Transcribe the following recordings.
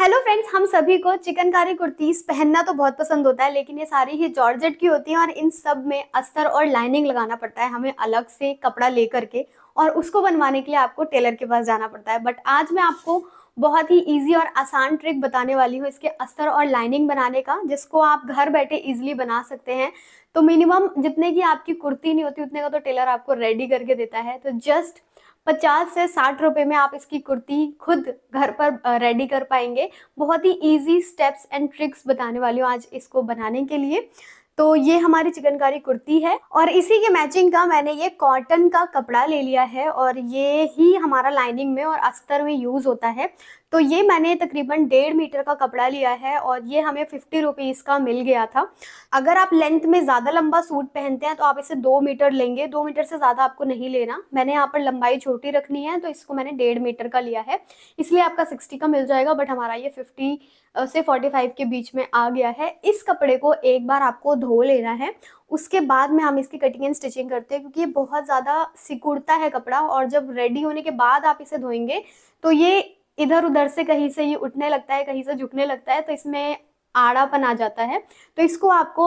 hello friends हम सभी को चिकनकारी कुर्तीस पहनना तो बहुत पसंद होता है लेकिन ये सारी ही जॉर्जेट की होती है और इन सब में अस्तर और लाइनिंग लगाना पड़ता है हमें अलग से कपड़ा लेकर के और उसको बनवाने के लिए आपको टेलर के पास जाना पड़ता है बट आज मैं आपको बहुत ही इजी और आसान ट्रिक बताने वाली हूँ इसके अस्तर और लाइनिंग बनाने का जिसको आप घर बैठे ईजिली बना सकते हैं तो मिनिमम जितने की आपकी कुर्ती नहीं होती उतने का तो टेलर आपको रेडी करके देता है तो जस्ट पचास से साठ रुपए में आप इसकी कुर्ती खुद घर पर रेडी कर पाएंगे बहुत ही ईजी स्टेप्स एंड ट्रिक्स बताने वाली हूँ आज इसको बनाने के लिए तो ये हमारी चिकनकारी कुर्ती है और इसी के मैचिंग का मैंने ये कॉटन का कपड़ा ले लिया है और ये ही हमारा लाइनिंग में और अस्तर में यूज़ होता है तो ये मैंने तकरीबन डेढ़ मीटर का कपड़ा लिया है और ये हमें फिफ्टी रुपीज़ का मिल गया था अगर आप लेंथ में ज़्यादा लंबा सूट पहनते हैं तो आप इसे दो मीटर लेंगे दो मीटर से ज़्यादा आपको नहीं लेना मैंने यहाँ पर लंबाई छोटी रखनी है तो इसको मैंने डेढ़ मीटर का लिया है इसलिए आपका सिक्सटी का मिल जाएगा बट हमारा ये फिफ्टी से फोर्टी फाइव के बीच में आ गया है इस कपड़े को एक बार आपको धो लेना है उसके बाद में हम इसकी कटिंग एंड स्टिचिंग करते हैं क्योंकि ये बहुत ज़्यादा सिकुड़ता है कपड़ा और जब रेडी होने के बाद आप इसे धोएंगे तो ये इधर उधर से कहीं से ये उठने लगता है कहीं से झुकने लगता है तो इसमें आड़ापन आ जाता है तो इसको आपको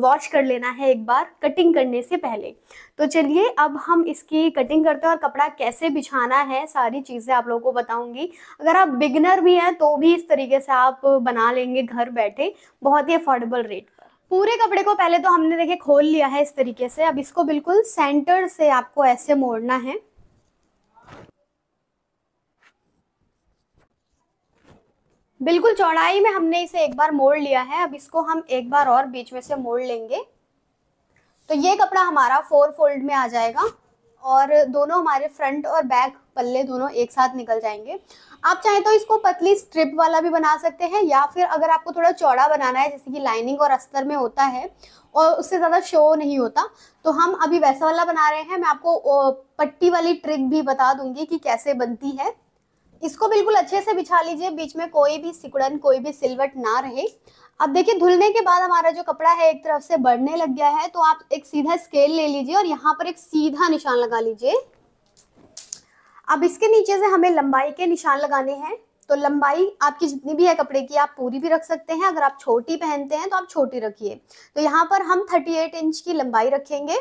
वॉश कर लेना है एक बार कटिंग करने से पहले तो चलिए अब हम इसकी कटिंग करते हैं और कपड़ा कैसे बिछाना है सारी चीज़ें आप लोगों को बताऊंगी अगर आप बिगनर भी हैं तो भी इस तरीके से आप बना लेंगे घर बैठे बहुत ही अफोर्डेबल रेट पर पूरे कपड़े को पहले तो हमने देखे खोल लिया है इस तरीके से अब इसको बिल्कुल सेंटर से आपको ऐसे मोड़ना है बिल्कुल चौड़ाई में हमने इसे एक बार मोड़ लिया है अब इसको हम एक बार और बीच में से मोड़ लेंगे तो ये कपड़ा हमारा फोर फोल्ड में आ जाएगा और दोनों हमारे फ्रंट और बैक पल्ले दोनों एक साथ निकल जाएंगे आप चाहे तो इसको पतली स्ट्रिप वाला भी बना सकते हैं या फिर अगर आपको थोड़ा चौड़ा बनाना है जैसे कि लाइनिंग और अस्तर में होता है और उससे ज़्यादा शो नहीं होता तो हम अभी वैसा वाला बना रहे हैं मैं आपको पट्टी वाली ट्रिक भी बता दूंगी कि कैसे बनती है इसको बिल्कुल अच्छे से बिछा लीजिए बीच में कोई भी सिकुड़न कोई भी सिलवट ना रहे अब देखिए धुलने के बाद हमारा जो कपड़ा है एक तरफ से बढ़ने लग गया है तो आप एक सीधा स्केल ले लीजिए और यहाँ पर एक सीधा निशान लगा लीजिए अब इसके नीचे से हमें लंबाई के निशान लगाने हैं तो लंबाई आपकी जितनी भी है कपड़े की आप पूरी भी रख सकते हैं अगर आप छोटी पहनते हैं तो आप छोटी रखिए तो यहाँ पर हम 38 इंच की लंबाई रखेंगे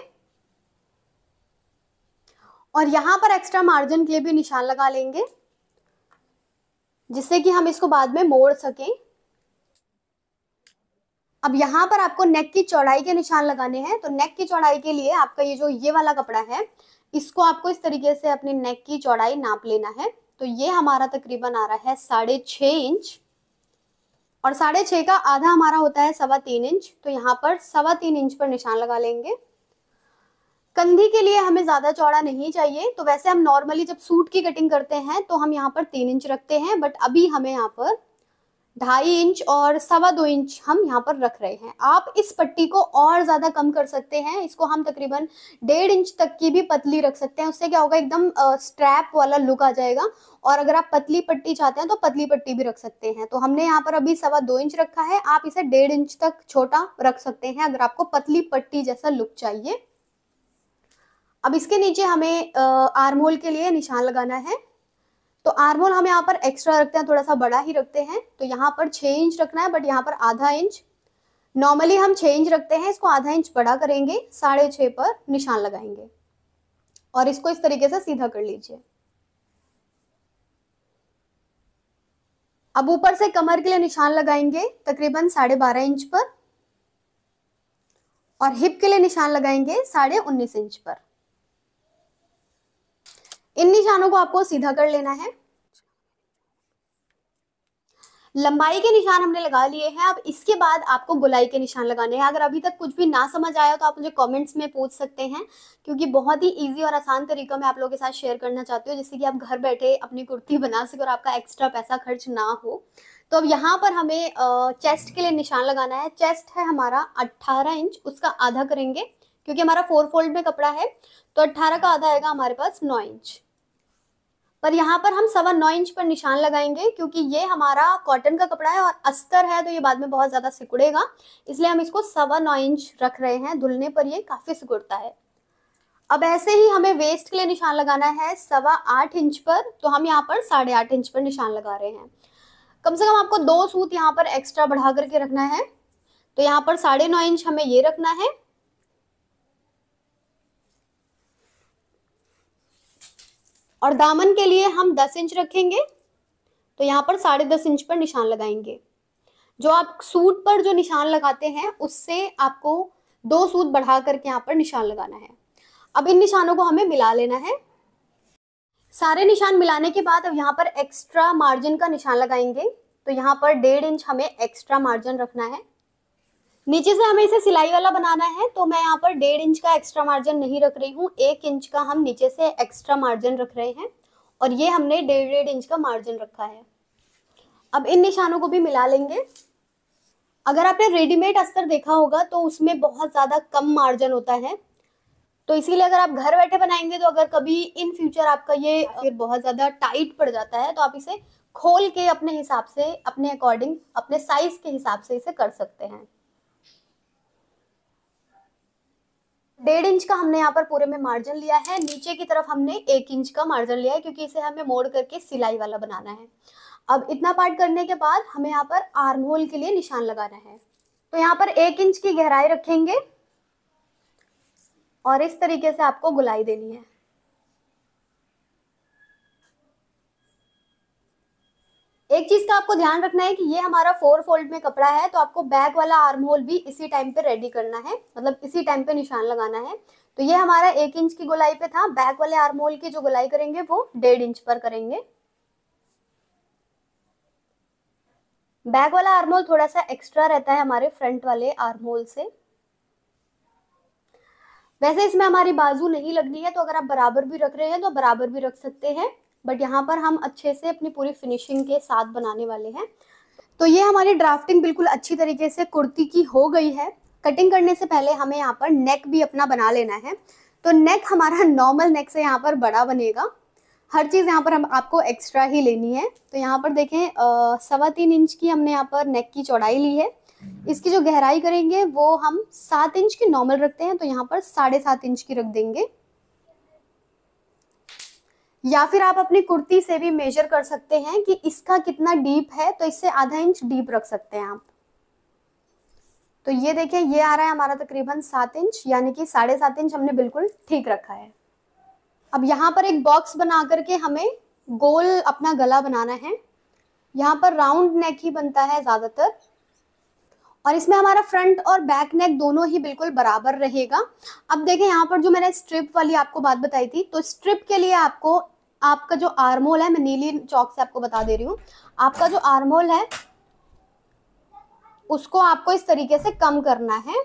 और यहाँ पर एक्स्ट्रा मार्जिन के लिए भी निशान लगा लेंगे जिससे कि हम इसको बाद में मोड़ सकें अब यहाँ पर आपको नेक की चौड़ाई के निशान लगाने हैं तो नेक की चौड़ाई के लिए आपका ये जो ये वाला कपड़ा है इसको आपको इस तरीके से अपने नेक की चौड़ाई नाप लेना है तो ये हमारा तकरीबन आ रहा है साढ़े छ इंच और साढ़े छः का आधा हमारा होता है सवा तीन इंच तो यहाँ पर सवा तीन इंच पर निशान लगा लेंगे कंधी के लिए हमें ज़्यादा चौड़ा नहीं चाहिए तो वैसे हम नॉर्मली जब सूट की कटिंग करते हैं तो हम यहाँ पर तीन इंच रखते हैं बट अभी हमें यहाँ पर ढाई इंच और सवा दो इंच हम यहाँ पर रख रहे हैं आप इस पट्टी को और ज़्यादा कम कर सकते हैं इसको हम तकरीबन डेढ़ इंच तक की भी पतली रख सकते हैं उससे क्या होगा एकदम स्ट्रैप वाला लुक आ जाएगा और अगर आप पतली पट्टी चाहते हैं तो पतली पट्टी भी रख सकते हैं तो हमने यहाँ पर अभी सवा दो इंच रखा है आप इसे डेढ़ इंच तक छोटा रख सकते हैं अगर आपको पतली पट्टी जैसा लुक चाहिए अब इसके नीचे हमें आर्मोल के लिए निशान लगाना है तो आर्मोल हम यहाँ पर एक्स्ट्रा रखते हैं थोड़ा सा बड़ा ही रखते हैं तो यहाँ पर छह इंच रखना है बट यहाँ पर आधा इंच नॉर्मली हम छह इंच रखते हैं इसको आधा इंच बड़ा करेंगे साढ़े छह पर निशान लगाएंगे और इसको इस तरीके से सीधा कर लीजिए अब ऊपर से कमर के लिए निशान लगाएंगे तकरीबन साढ़े बारह इंच पर और हिप के लिए निशान लगाएंगे साढ़े उन्नीस इंच पर इन निशानों को आपको सीधा कर लेना है लंबाई के निशान हमने लगा लिए हैं अब इसके बाद आपको गुलाई के निशान लगाने हैं अगर अभी तक कुछ भी ना समझ आया तो आप मुझे कमेंट्स में पूछ सकते हैं क्योंकि बहुत ही इजी और आसान तरीका मैं आप लोगों के साथ शेयर करना चाहती हूँ जिससे कि आप घर बैठे अपनी कुर्ती बना सके और आपका एक्स्ट्रा पैसा खर्च ना हो तो अब यहाँ पर हमें चेस्ट के लिए निशान लगाना है चेस्ट है हमारा अट्ठारह इंच उसका आधा करेंगे क्योंकि हमारा फोर फोल्ड में कपड़ा है तो अट्ठारह का आधा आएगा हमारे पास नौ इंच पर यहाँ पर हम सवा नौ इंच पर निशान लगाएंगे क्योंकि ये हमारा कॉटन का कपड़ा है और अस्तर है तो ये बाद में बहुत ज़्यादा सिकुड़ेगा इसलिए हम इसको सवा नौ इंच रख रहे हैं धुलने पर ये काफ़ी सिकुड़ता है अब ऐसे ही हमें वेस्ट के लिए निशान लगाना है सवा आठ इंच पर तो हम यहाँ पर साढ़े आठ इंच पर निशान लगा रहे हैं कम से कम आपको दो सूत यहाँ पर एक्स्ट्रा बढ़ा करके रखना है तो यहाँ पर साढ़े नौ इंच हमें ये रखना है और दामन के लिए हम दस इंच रखेंगे तो यहाँ पर साढ़े दस इंच पर निशान लगाएंगे जो आप सूट पर जो निशान लगाते हैं उससे आपको दो सूट बढ़ा करके यहाँ पर निशान लगाना है अब इन निशानों को हमें मिला लेना है सारे निशान मिलाने के बाद अब यहाँ पर एक्स्ट्रा मार्जिन का निशान लगाएंगे तो यहाँ पर डेढ़ इंच हमें एक्स्ट्रा मार्जिन रखना है नीचे से हमें इसे सिलाई वाला बनाना है तो मैं यहाँ पर डेढ़ इंच का एक्स्ट्रा मार्जिन नहीं रख रही हूँ एक इंच का हम नीचे से एक्स्ट्रा मार्जिन रख रहे हैं और ये हमने डेढ़ डेढ़ इंच का मार्जिन रखा है अब इन निशानों को भी मिला लेंगे अगर आपने रेडीमेड अस्तर देखा होगा तो उसमें बहुत ज़्यादा कम मार्जिन होता है तो इसीलिए अगर आप घर बैठे बनाएंगे तो अगर कभी इन फ्यूचर आपका ये फिर बहुत ज़्यादा टाइट पड़ जाता है तो आप इसे खोल के अपने हिसाब से अपने अकॉर्डिंग अपने साइज के हिसाब से इसे कर सकते हैं डेढ़ इंच का हमने यहाँ पर पूरे में मार्जिन लिया है नीचे की तरफ हमने एक इंच का मार्जिन लिया है क्योंकि इसे हमें मोड़ करके सिलाई वाला बनाना है अब इतना पार्ट करने के बाद हमें यहाँ पर आर्म होल के लिए निशान लगाना है तो यहाँ पर एक इंच की गहराई रखेंगे और इस तरीके से आपको गुलाई देनी है एक चीज का आपको ध्यान रखना है कि ये हमारा फोर फोल्ड में कपड़ा है तो आपको बैक वाला आर्म होल भी इसी टाइम पे रेडी करना है मतलब इसी टाइम पे निशान लगाना है तो ये हमारा एक इंच की गोलाई पे था बैक वाले आर्म होल की जो गोलाई करेंगे वो डेढ़ इंच पर करेंगे बैक वाला आर्म होल थोड़ा सा एक्स्ट्रा रहता है हमारे फ्रंट वाले आर्म होल से वैसे इसमें हमारी बाजू नहीं लगनी है तो अगर आप बराबर भी रख रहे हैं तो बराबर भी रख सकते हैं बट यहाँ पर हम अच्छे से अपनी पूरी फिनिशिंग के साथ बनाने वाले हैं तो ये हमारी ड्राफ्टिंग बिल्कुल अच्छी तरीके से कुर्ती की हो गई है कटिंग करने से पहले हमें यहाँ पर नेक भी अपना बना लेना है तो नेक हमारा नॉर्मल नेक से यहाँ पर बड़ा बनेगा हर चीज़ यहाँ पर हम आपको एक्स्ट्रा ही लेनी है तो यहाँ पर देखें सवा तीन इंच की हमने यहाँ पर नेक की चौड़ाई ली है इसकी जो गहराई करेंगे वो हम सात इंच की नॉर्मल रखते हैं तो यहाँ पर साढ़े सात इंच की रख देंगे या फिर आप अपनी कुर्ती से भी मेजर कर सकते हैं कि इसका कितना डीप है तो इससे आधा इंच डीप रख सकते हैं आप तो ये देखिए ये आ रहा है हमारा तकरीबन सात इंच यानी कि साढ़े सात इंच हमने बिल्कुल ठीक रखा है अब यहाँ पर एक बॉक्स बना करके हमें गोल अपना गला बनाना है यहाँ पर राउंड नेक ही बनता है ज़्यादातर और इसमें हमारा फ्रंट और बैक नेक दोनों ही बिल्कुल बराबर रहेगा अब देखें यहाँ पर जो मैंने स्ट्रिप वाली आपको बात बताई थी तो स्ट्रिप के लिए आपको आपका जो आर्मोल है मैं नीली चौक से आपको बता दे रही हूँ आपका जो आर्मोल है उसको आपको इस तरीके से कम करना है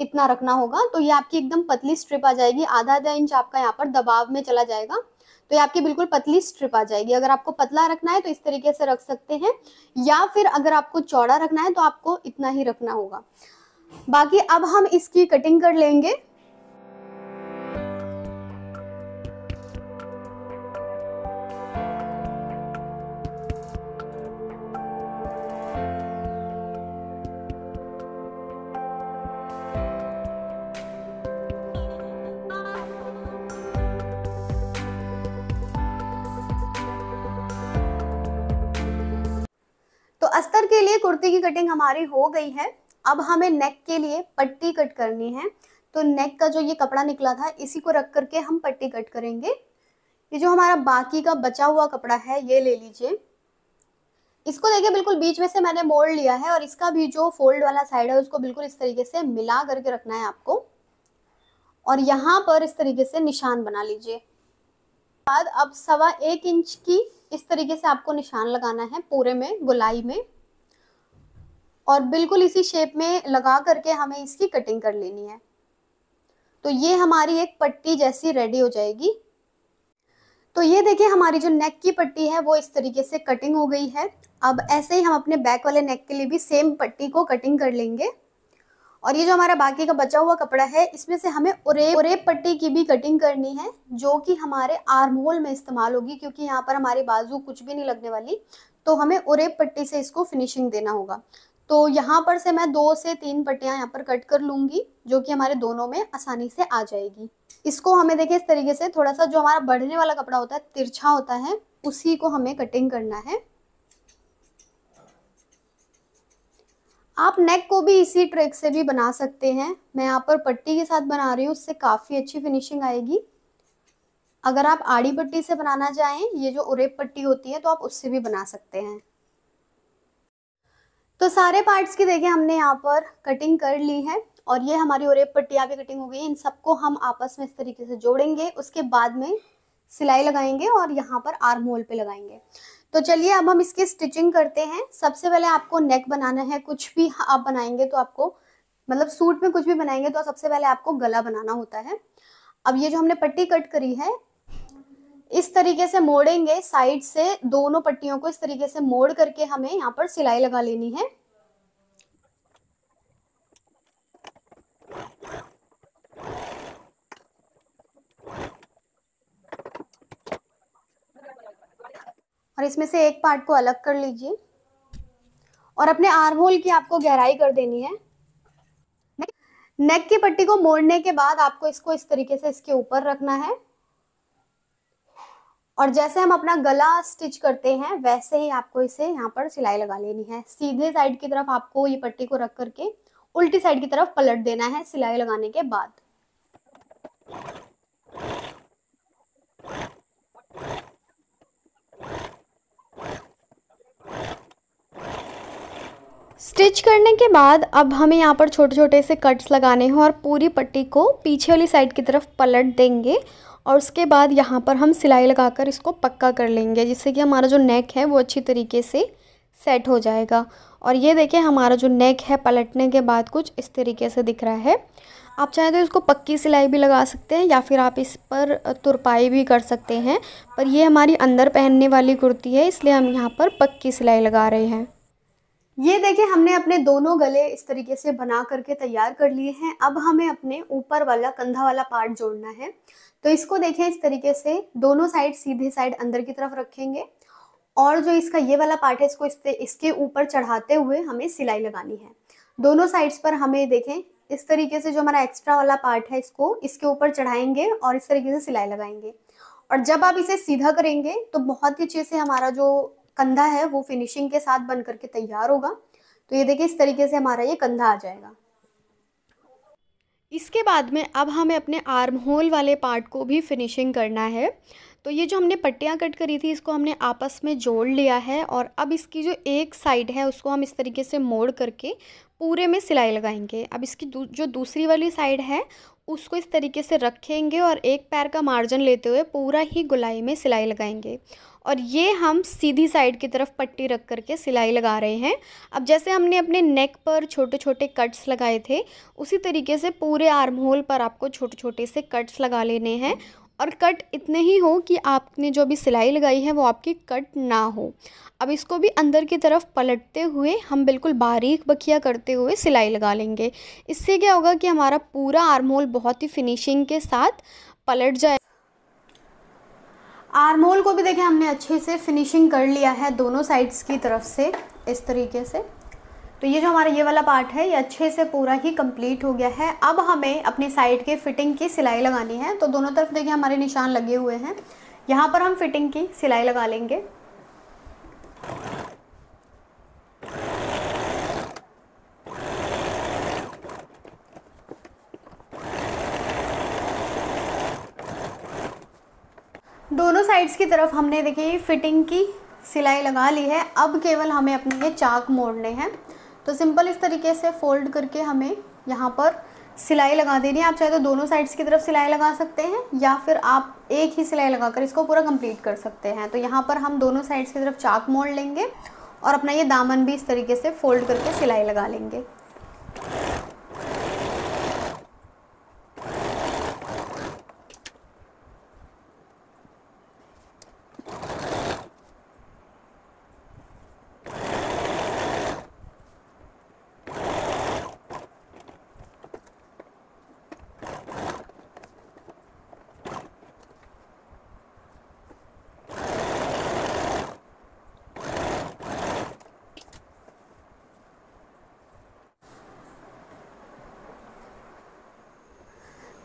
इतना रखना होगा तो ये आपकी एकदम पतली स्ट्रिप आ जाएगी आधा आधा इंच आपका यहाँ पर दबाव में चला जाएगा तो ये आपकी बिल्कुल पतली स्ट्रिप आ जाएगी अगर आपको पतला रखना है तो इस तरीके से रख सकते हैं या फिर अगर आपको चौड़ा रखना है तो आपको इतना ही रखना होगा बाकी अब हम इसकी कटिंग कर लेंगे अस्तर के लिए कुर्ती की कटिंग हमारी हो गई है अब हमें नेक के लिए पट्टी कट करनी है तो नेक का जो ये कपड़ा निकला था इसी को रख करके हम पट्टी कट करेंगे ये जो हमारा बाकी का बचा हुआ कपड़ा है ये ले लीजिए इसको देखिए बिल्कुल बीच में से मैंने मोड़ लिया है और इसका भी जो फोल्ड वाला साइड है उसको बिल्कुल इस तरीके से मिला करके रखना है आपको और यहाँ पर इस तरीके से निशान बना लीजिए बाद अब सवा एक इंच की इस तरीके से आपको निशान लगाना है पूरे में गुलाई में और बिल्कुल इसी शेप में लगा करके हमें इसकी कटिंग कर लेनी है तो ये हमारी एक पट्टी जैसी रेडी हो जाएगी तो ये देखिए हमारी जो नेक की पट्टी है वो इस तरीके से कटिंग हो गई है अब ऐसे ही हम अपने बैक वाले नेक के लिए भी सेम पट्टी को कटिंग कर लेंगे और ये जो हमारा बाकी का बचा हुआ कपड़ा है इसमें से हमें ओरेब ओरेब पट्टी की भी कटिंग करनी है जो कि हमारे आर्म होल में इस्तेमाल होगी क्योंकि यहाँ पर हमारी बाजू कुछ भी नहीं लगने वाली तो हमें ओरेब पट्टी से इसको फिनिशिंग देना होगा तो यहाँ पर से मैं दो से तीन पट्टियाँ यहाँ पर कट कर लूंगी जो कि हमारे दोनों में आसानी से आ जाएगी इसको हमें देखिए इस तरीके से थोड़ा सा जो हमारा बढ़ने वाला कपड़ा होता है तिरछा होता है उसी को हमें कटिंग करना है आप नेक को भी इसी ट्रिक से भी बना सकते हैं मैं यहाँ पर पट्टी के साथ बना रही हूँ उससे काफ़ी अच्छी फिनिशिंग आएगी अगर आप आड़ी पट्टी से बनाना चाहें ये जो उरेप पट्टी होती है तो आप उससे भी बना सकते हैं तो सारे पार्ट्स की देखिए हमने यहाँ पर कटिंग कर ली है और ये हमारी उरेप पट्टियाँ भी कटिंग हो गई इन सबको हम आपस में इस तरीके से जोड़ेंगे उसके बाद में सिलाई लगाएंगे और यहाँ पर आर्म होल पे लगाएंगे तो चलिए अब हम इसकी स्टिचिंग करते हैं सबसे पहले आपको नेक बनाना है कुछ भी आप बनाएंगे तो आपको मतलब सूट में कुछ भी बनाएंगे तो सबसे पहले आपको गला बनाना होता है अब ये जो हमने पट्टी कट करी है इस तरीके से मोड़ेंगे साइड से दोनों पट्टियों को इस तरीके से मोड़ करके हमें यहाँ पर सिलाई लगा लेनी है और इसमें से एक पार्ट को अलग कर लीजिए और अपने आर्म होल की आपको गहराई कर देनी है नेक की पट्टी को मोड़ने के बाद आपको इसको इस तरीके से इसके ऊपर रखना है और जैसे हम अपना गला स्टिच करते हैं वैसे ही आपको इसे यहाँ पर सिलाई लगा लेनी है सीधे साइड की तरफ आपको ये पट्टी को रख करके उल्टी साइड की तरफ पलट देना है सिलाई लगाने के बाद स्टिच करने के बाद अब हमें यहाँ पर छोटे छोटे से कट्स लगाने हैं और पूरी पट्टी को पीछे वाली साइड की तरफ पलट देंगे और उसके बाद यहाँ पर हम सिलाई लगाकर इसको पक्का कर लेंगे जिससे कि हमारा जो नेक है वो अच्छी तरीके से सेट हो जाएगा और ये देखें हमारा जो नेक है पलटने के बाद कुछ इस तरीके से दिख रहा है आप चाहे तो इसको पक्की सिलाई भी लगा सकते हैं या फिर आप इस पर तुरपाई भी कर सकते हैं पर ये हमारी अंदर पहनने वाली कुर्ती है इसलिए हम यहाँ पर पक्की सिलाई लगा रहे हैं ये देखिए हमने अपने दोनों गले इस तरीके से बना करके तैयार कर लिए हैं अब हमें अपने ऊपर वाला कंधा वाला पार्ट जोड़ना है तो इसको देखें इस तरीके से दोनों साइड सीधे साइड अंदर की तरफ रखेंगे और जो इसका ये वाला पार्ट है इसको इसके ऊपर चढ़ाते हुए हमें सिलाई लगानी है दोनों साइड्स पर हमें देखें इस तरीके से जो हमारा एक्स्ट्रा वाला पार्ट है इसको इसके ऊपर चढ़ाएंगे और इस तरीके से सिलाई लगाएंगे और जब आप इसे सीधा करेंगे तो बहुत ही अच्छे से हमारा जो कंधा है वो फिनिशिंग के साथ बन करके तैयार होगा तो ये देखिए इस तरीके से हमारा ये कंधा आ जाएगा इसके बाद में अब हमें अपने आर्म होल वाले पार्ट को भी फिनिशिंग करना है तो ये जो हमने पट्टियाँ कट करी थी इसको हमने आपस में जोड़ लिया है और अब इसकी जो एक साइड है उसको हम इस तरीके से मोड़ करके पूरे में सिलाई लगाएंगे अब इसकी दू, जो दूसरी वाली साइड है उसको इस तरीके से रखेंगे और एक पैर का मार्जिन लेते हुए पूरा ही गुलाई में सिलाई लगाएंगे और ये हम सीधी साइड की तरफ पट्टी रख करके सिलाई लगा रहे हैं अब जैसे हमने अपने नेक पर छोटे छोटे कट्स लगाए थे उसी तरीके से पूरे आर्म होल पर आपको छोटे छोटे से कट्स लगा लेने हैं और कट इतने ही हो कि आपने जो भी सिलाई लगाई है वो आपकी कट ना हो अब इसको भी अंदर की तरफ पलटते हुए हम बिल्कुल बारीक बखिया करते हुए सिलाई लगा लेंगे इससे क्या होगा कि हमारा पूरा आर्म होल बहुत ही फिनिशिंग के साथ पलट जाए आर्म होल को भी देखें हमने अच्छे से फिनिशिंग कर लिया है दोनों साइड्स की तरफ से इस तरीके से तो ये जो हमारा ये वाला पार्ट है ये अच्छे से पूरा ही कंप्लीट हो गया है अब हमें अपनी साइड के फिटिंग की सिलाई लगानी है तो दोनों तरफ देखिए हमारे निशान लगे हुए हैं यहाँ पर हम फिटिंग की सिलाई लगा लेंगे दोनों साइड्स की तरफ हमने देखिए फिटिंग की सिलाई लगा ली है अब केवल हमें अपने ये चाक मोड़ने हैं तो सिंपल इस तरीके से फोल्ड करके हमें यहाँ पर सिलाई लगा देनी है आप चाहे तो दोनों साइड्स की तरफ सिलाई लगा सकते हैं या फिर आप एक ही सिलाई लगाकर इसको पूरा कंप्लीट कर सकते हैं तो यहाँ पर हम दोनों साइड्स की तरफ चाक मोड़ लेंगे और अपना ये दामन भी इस तरीके से फोल्ड करके सिलाई लगा लेंगे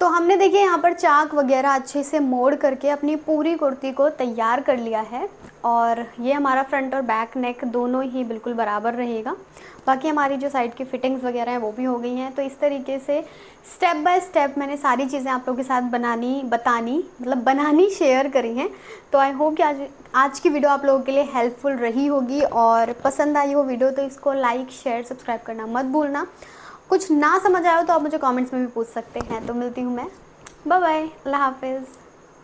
तो हमने देखिए यहाँ पर चाक वगैरह अच्छे से मोड़ करके अपनी पूरी कुर्ती को तैयार कर लिया है और ये हमारा फ्रंट और बैक नेक दोनों ही बिल्कुल बराबर रहेगा बाकी हमारी जो साइड की फ़िटिंग्स वगैरह हैं वो भी हो गई हैं तो इस तरीके से स्टेप बाय स्टेप मैंने सारी चीज़ें आप लोगों के साथ बनानी बतानी मतलब बनानी शेयर करी हैं तो आई होप कि आज आज की वीडियो आप लोगों के लिए हेल्पफुल रही होगी और पसंद आई हो वीडियो तो इसको लाइक शेयर सब्सक्राइब करना मत भूलना कुछ ना समझ आया हो तो आप मुझे कमेंट्स में भी पूछ सकते हैं तो मिलती हूँ मैं बाय बाय अल्लाह हाफिज़